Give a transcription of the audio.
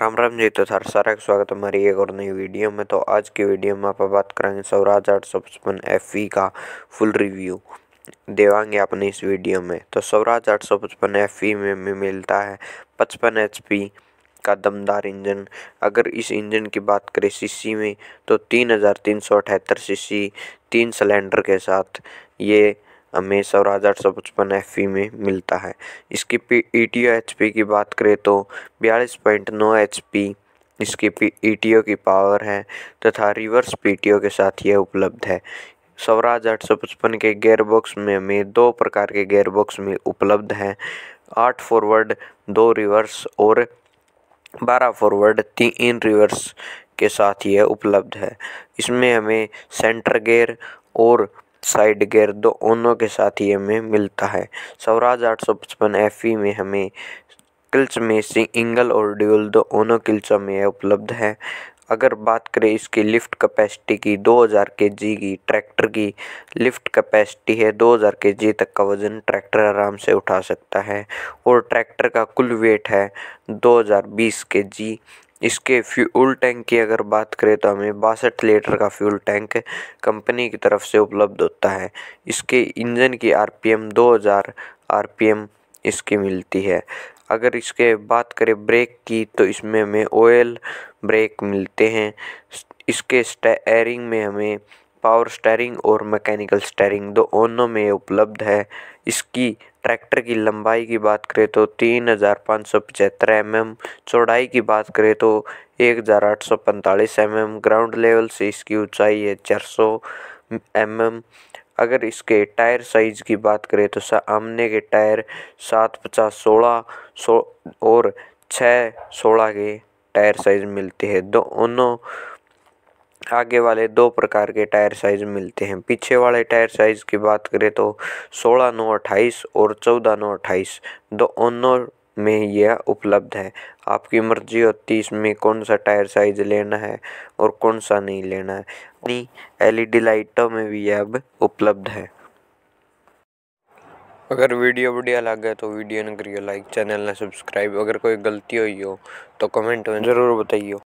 राम राम जी तो सर सारा का स्वागत है हमारी एक और नई वीडियो में तो आज की वीडियो में आप बात करेंगे स्वराज आठ सौ पचपन एफ का फुल रिव्यू देवांगे आपने इस वीडियो में तो स्वराज आठ सौ पचपन एफ में, में मिलता है पचपन एच का दमदार इंजन अगर इस इंजन की बात करें सीसी में तो तीन हज़ार तीन सौ अठहत्तर सी सी तीन सिलेंडर के साथ ये हमें और हज़ार सौ पचपन एफ e में मिलता है इसकी P E T O H P की बात करें तो बयालीस पॉइंट नौ एच पी इसकी पी ई टी ओ की पावर है तथा रिवर्स पी टी ओ के साथ यह उपलब्ध है स्वराज आठ सौ पचपन के गेयरबॉक्स में हमें दो प्रकार के गेयरबॉक्स में उपलब्ध हैं आठ फॉरवर्ड दो रिवर्स और बारह फॉरवर्ड तीन रिवर्स के साथ यह उपलब्ध है इसमें हमें सेंटर गेयर और साइड गियर दोनों के साथ ही हमें मिलता है स्वराज आठ सौ पचपन एफ ई e में हमें क्लच में सिंगल और ड्यूल दोनों क्लचों में उपलब्ध है अगर बात करें इसकी लिफ्ट कैपेसिटी की 2000 केजी की ट्रैक्टर की लिफ्ट कैपेसिटी है 2000 केजी तक का वज़न ट्रैक्टर आराम से उठा सकता है और ट्रैक्टर का कुल वेट है 2020 केजी इसके फ्यूल टैंक की अगर बात करें तो हमें बासठ लीटर का फ्यूल टैंक कंपनी की तरफ से उपलब्ध होता है इसके इंजन की आरपीएम 2000 आरपीएम इसकी मिलती है अगर इसके बात करें ब्रेक की तो इसमें हमें ऑयल ब्रेक मिलते हैं इसके स्टेयरिंग में हमें पावर स्टेयरिंग और मैकेनिकल स्टेयरिंग दोनों में उपलब्ध है इसकी ट्रैक्टर की लंबाई की बात करें तो तीन हज़ार पाँच सौ पचहत्तर एम एम चौड़ाई की बात करें तो एक हज़ार आठ सौ पैंतालीस एम एम ग्राउंड लेवल से इसकी ऊंचाई है चार सौ एम एम अगर इसके टायर साइज की बात करें तो सामने के टायर सात पचास सोलह सो और छः सोलह के टायर साइज मिलते हैं दोनों आगे वाले दो प्रकार के टायर साइज मिलते हैं पीछे वाले टायर साइज की बात करें तो सोलह नौ अट्ठाईस और चौदह नौ अट्ठाईस दोनों में यह उपलब्ध है आपकी मर्जी हो तीस में कौन सा टायर साइज लेना है और कौन सा नहीं लेना है यानी एलईडी लाइटों में भी यह अब उपलब्ध है अगर वीडियो बढ़िया लगे तो वीडियो ने करिए लाइक चैनल ने सब्सक्राइब अगर कोई गलती हुई हो तो कमेंट में ज़रूर बताइए